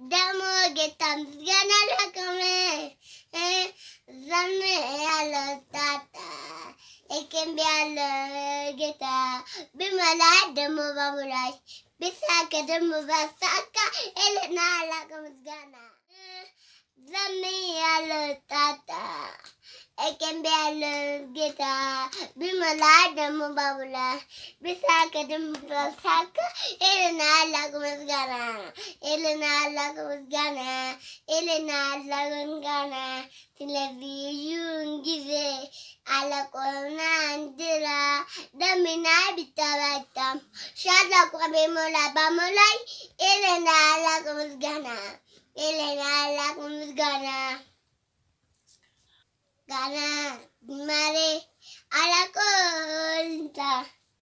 Demogetam zganalakame zanne yalo tata ekem yalo geta bimala demo babulaş bisaka demo basaka elena alakam zgana zanne yalo tata ekem yalo geta bimala demo babulaş bisaka demo basaka elena Allah'u mızgana, eline Allah'u mızgana, eline Allah'u mızgana. Televizyon gibi Allah konandıra, damına bitavatam. Şadla kwabe mola bamolay, eline Elena, mızgana, eline Allah'u mızgana. Gana, bimare.